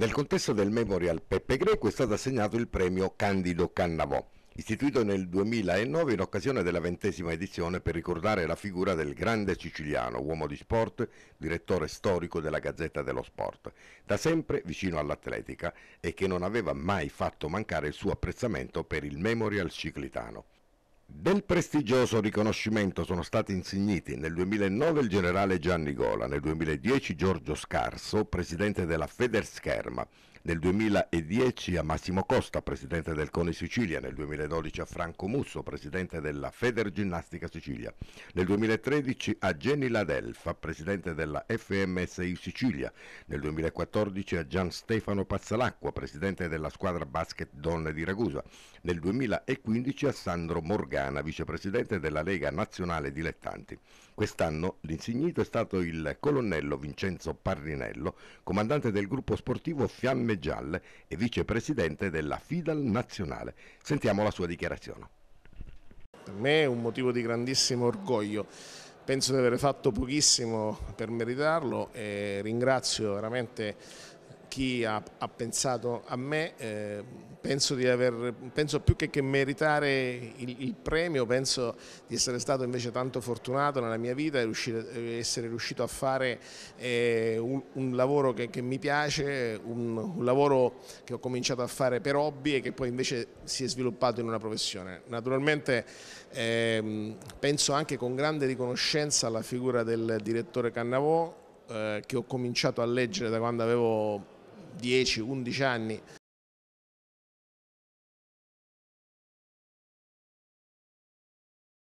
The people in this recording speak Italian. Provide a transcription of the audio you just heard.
Nel contesto del Memorial Peppe Greco è stato assegnato il premio Candido Cannavò, istituito nel 2009 in occasione della ventesima edizione per ricordare la figura del grande siciliano, uomo di sport, direttore storico della Gazzetta dello Sport, da sempre vicino all'atletica e che non aveva mai fatto mancare il suo apprezzamento per il Memorial Ciclitano. Del prestigioso riconoscimento sono stati insigniti nel 2009 il generale Gianni Gola, nel 2010 Giorgio Scarso, presidente della Federscherma, nel 2010 a Massimo Costa, presidente del CONI Sicilia, nel 2012 a Franco Musso, presidente della Federginnastica Sicilia, nel 2013 a Jenny Ladelfa, presidente della FMSI Sicilia, nel 2014 a Gian Stefano Pazzalacqua, presidente della squadra basket donne di Ragusa, nel 2015 a Sandro Morgana, vicepresidente della Lega Nazionale Dilettanti. Quest'anno l'insignito è stato il colonnello Vincenzo Parrinello, comandante del gruppo sportivo Fiamme Fiamme Gialle e vicepresidente della Fidal Nazionale. Sentiamo la sua dichiarazione. Per me è un motivo di grandissimo orgoglio penso di aver fatto pochissimo per meritarlo e ringrazio veramente chi ha, ha pensato a me. Eh, penso, di aver, penso più che, che meritare il, il, premio, penso di essere stato invece tanto fortunato nella mia vita e eh, essere riuscito a fare eh, un, un, lavoro che, che mi piace, un, un, lavoro che ho cominciato a fare per hobby e che poi invece si è sviluppato in una professione. Naturalmente eh, penso anche con grande riconoscenza alla figura del direttore Cannavò eh, che ho cominciato a leggere da quando avevo 10-11 anni